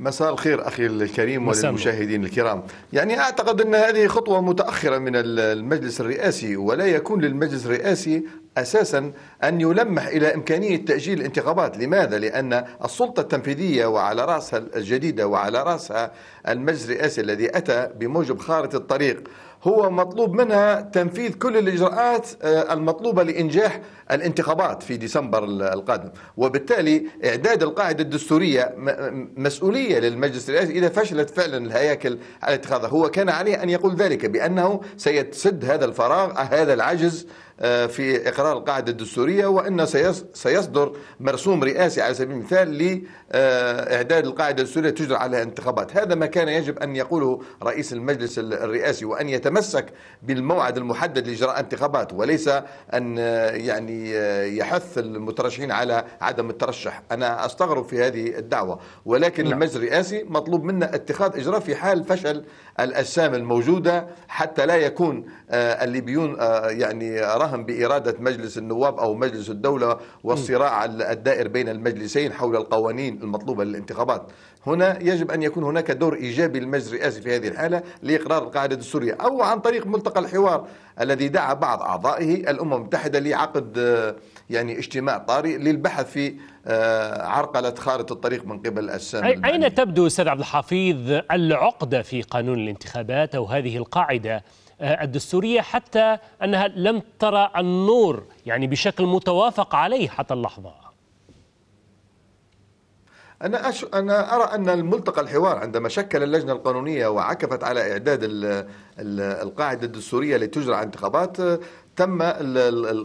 مساء الخير اخي الكريم وللمشاهدين الكرام يعني اعتقد ان هذه خطوه متاخره من المجلس الرئاسي ولا يكون للمجلس الرئاسي اساسا ان يلمح الى امكانيه تاجيل الانتخابات، لماذا؟ لان السلطه التنفيذيه وعلى راسها الجديده وعلى راسها المجلس الرئاسي الذي اتى بموجب خارطه الطريق هو مطلوب منها تنفيذ كل الاجراءات آه، المطلوبه لانجاح الانتخابات في ديسمبر القادم، وبالتالي اعداد القاعده الدستوريه مسؤوليه للمجلس الرئاسي اذا فشلت فعلا الهياكل على اتخاذها، هو كان عليه ان يقول ذلك بانه سيسد هذا الفراغ هذا العجز آه، في إقرار القاعدة الدستورية وأن سيصدر مرسوم رئاسي على سبيل المثال لإعداد آه، القاعدة الدستورية تجرى على انتخابات هذا ما كان يجب أن يقوله رئيس المجلس الرئاسي وأن يتمسك بالموعد المحدد لإجراء انتخابات وليس أن آه، يعني يحث المترشحين على عدم الترشح أنا أستغرب في هذه الدعوة ولكن لا. نعم. المجلس الرئاسي مطلوب منا اتخاذ إجراء في حال فشل الأجسام الموجودة حتى لا يكون الليبيون يعني تتفاهم بإرادة مجلس النواب أو مجلس الدولة والصراع الدائر بين المجلسين حول القوانين المطلوبة للانتخابات هنا يجب أن يكون هناك دور إيجابي للمجلس الرئاسي في هذه الحالة لإقرار القاعدة السورية أو عن طريق ملتقى الحوار الذي دعا بعض أعضائه الأمم المتحدة لعقد آه، يعني اجتماع طارئ للبحث في آه، عرقلة خارطة الطريق من قبل الأجسام أين المعنية. تبدو أستاذ عبد الحفيظ العقدة في قانون الانتخابات أو هذه القاعدة آه، الدستورية حتى أنها لم ترى النور يعني بشكل متوافق عليه حتى اللحظة أنا أش... أنا أرى أن الملتقى الحوار عندما شكل اللجنة القانونية وعكفت على إعداد ال... القاعدة الدستورية لتجرى انتخابات تم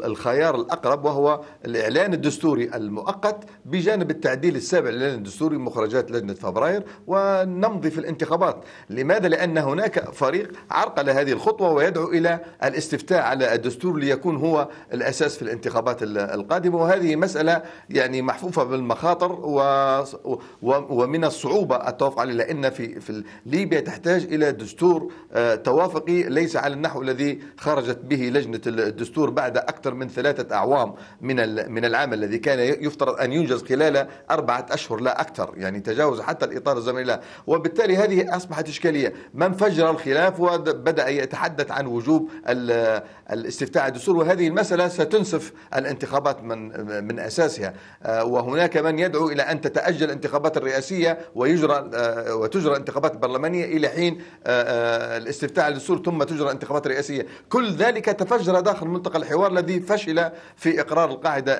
الخيار الأقرب وهو الإعلان الدستوري المؤقت بجانب التعديل السابع للإعلان الدستوري مخرجات لجنة فبراير ونمضي في الانتخابات لماذا؟ لأن هناك فريق عرقل هذه الخطوة ويدعو إلى الاستفتاء على الدستور ليكون هو الأساس في الانتخابات القادمة وهذه مسألة يعني محفوفة بالمخاطر و ومن الصعوبة التوافق عليه لأن في, في ليبيا تحتاج إلى دستور آه، توافقي ليس على النحو الذي خرجت به لجنة الدستور بعد أكثر من ثلاثة أعوام من من العام الذي كان يفترض أن ينجز خلال أربعة أشهر لا أكثر يعني تجاوز حتى الإطار الزمني له وبالتالي هذه أصبحت إشكالية ما انفجر الخلاف وبدأ يتحدث عن وجوب الاستفتاء الدستور وهذه المسألة ستنسف الانتخابات من من أساسها آه، وهناك من يدعو إلى أن تتأجل الانتخابات الرئاسية ويجرى آه، وتجرى انتخابات برلمانية إلى حين آه، الاستفتاء الدستور ثم تجرى انتخابات رئاسية كل ذلك تفجر داخل منطقة الحوار الذي فشل في إقرار القاعدة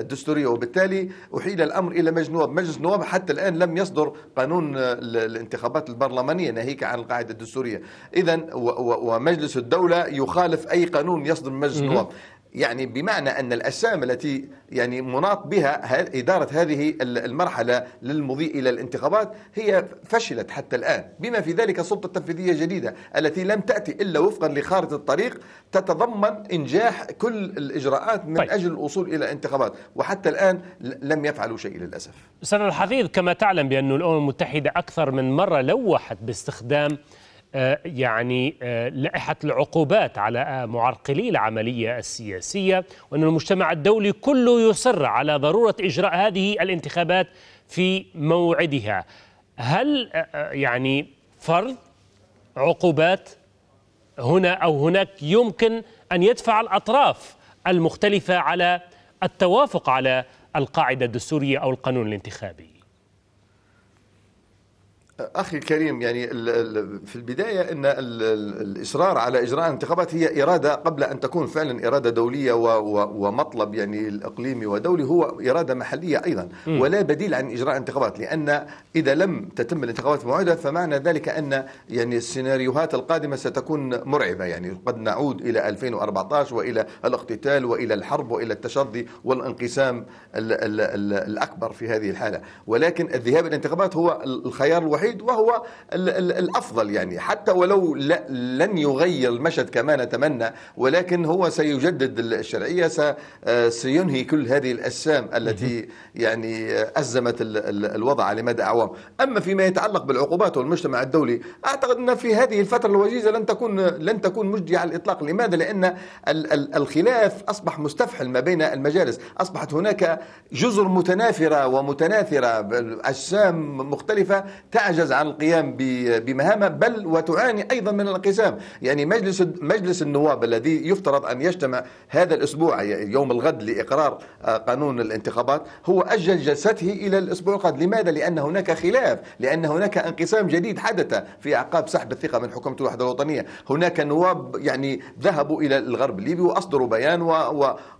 الدستورية وبالتالي أحيل الأمر إلى مجلس النواب مجلس النواب حتى الآن لم يصدر قانون الانتخابات البرلمانية ناهيك عن القاعدة الدستورية إذا ومجلس الدولة يخالف أي قانون يصدر من مجلس النواب يعني بمعنى أن الأجسام التي يعني مناط بها إدارة هذه المرحلة للمضي إلى الانتخابات هي فشلت حتى الآن بما في ذلك السلطة التنفيذية الجديدة التي لم تأتي إلا وفقا لخارطة الطريق تتضمن إنجاح كل الإجراءات من طيب. أجل الوصول إلى انتخابات وحتى الآن لم يفعلوا شيء للأسف استاذ الحفيظ كما تعلم بأن الأمم المتحدة أكثر من مرة لوحت باستخدام آه، يعني آه، لائحة العقوبات على آه، معرقلي العملية السياسية وأن المجتمع الدولي كله يصر على ضرورة إجراء هذه الانتخابات في موعدها هل يعني فرض عقوبات هنا أو هناك يمكن أن يدفع الأطراف المختلفة على التوافق على القاعدة الدستورية أو القانون الانتخابي اخي الكريم يعني في البدايه ان الاصرار على اجراء انتخابات هي اراده قبل ان تكون فعلا اراده دوليه ومطلب يعني الاقليمي ودولي هو اراده محليه ايضا ولا بديل عن اجراء انتخابات لان اذا لم تتم الانتخابات الموعده فمعنى ذلك ان يعني السيناريوهات القادمه ستكون مرعبه يعني قد نعود الى 2014 والى الاقتتال والى الحرب والى التشظي والانقسام الاكبر في هذه الحاله ولكن الذهاب الى الانتخابات هو الخيار الوحيد الوحيد وهو الافضل يعني حتى ولو لن يغير المشهد كما نتمنى ولكن هو سيجدد الشرعيه آه، سينهي كل هذه الاجسام التي يعني آه، ازمت الوضع على مدى اعوام اما فيما يتعلق بالعقوبات والمجتمع الدولي اعتقد ان في هذه الفتره الوجيزه لن تكون لن تكون مجديه على الاطلاق لماذا لان الخلاف اصبح مستفحل ما بين المجالس اصبحت هناك جزر متنافره ومتناثره اجسام مختلفه تعجب تعجز عن القيام بمهامها بل وتعاني أيضا من الانقسام يعني مجلس مجلس النواب الذي يفترض أن يجتمع هذا الأسبوع يوم الغد لإقرار آه، قانون الانتخابات هو أجل جلسته إلى الأسبوع القادم لماذا؟ لأن هناك خلاف لأن هناك انقسام جديد حدث في أعقاب سحب الثقة من حكومة الوحدة الوطنية هناك نواب يعني ذهبوا إلى الغرب الليبي وأصدروا بيان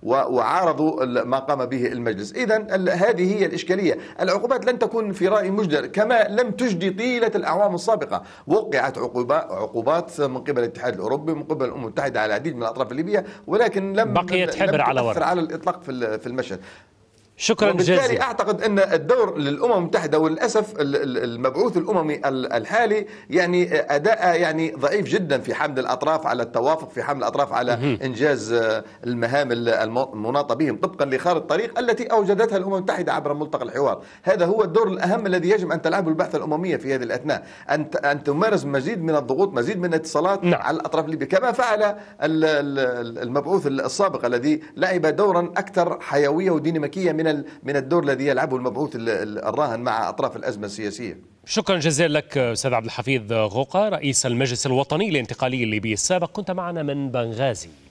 وعارضوا ما قام به المجلس إذا هذه هي الإشكالية العقوبات لن تكون في رأي مجدر كما لم تجدي في طيلة الأعوام السابقة وقعت عقوبات من قبل الاتحاد الأوروبي ومن قبل الأمم المتحدة على العديد من الأطراف الليبية ولكن لم بقيت حبر لم على ورق على الإطلاق في المشهد شكرا جزيلا وبالتالي اعتقد ان الدور للامم المتحده وللاسف المبعوث الاممي الحالي يعني اداء يعني ضعيف جدا في حمل الاطراف على التوافق في حمل الاطراف على انجاز المهام المناطه بهم طبقا لخارطه الطريق التي اوجدتها الامم المتحده عبر ملتقى الحوار هذا هو الدور الاهم الذي يجب ان تلعبه البعثه الامميه في هذه الاثناء ان ان تمارس مزيد من الضغوط مزيد من الاتصالات نعم. على الاطراف الليبيه كما فعل المبعوث السابق الذي لعب دورا اكثر حيويه وديناميكيه من من الدور الذي يلعبه المبعوث الراهن مع اطراف الازمه السياسيه. شكرا جزيلا لك استاذ عبد الحفيظ غوقا رئيس المجلس الوطني الانتقالي الليبي السابق كنت معنا من بنغازي.